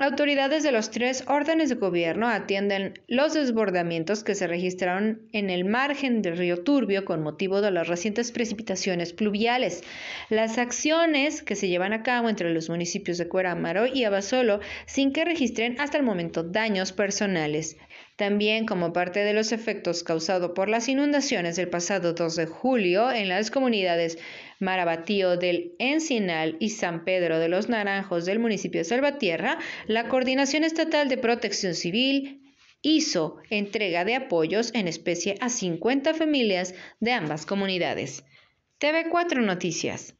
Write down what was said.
Autoridades de los tres órdenes de gobierno atienden los desbordamientos que se registraron en el margen del río Turbio con motivo de las recientes precipitaciones pluviales. Las acciones que se llevan a cabo entre los municipios de Cuerámaro y Abasolo sin que registren hasta el momento daños personales. También como parte de los efectos causados por las inundaciones del pasado 2 de julio en las comunidades Marabatío del Encinal y San Pedro de los Naranjos del municipio de Salvatierra, la Coordinación Estatal de Protección Civil hizo entrega de apoyos en especie a 50 familias de ambas comunidades. TV4 Noticias.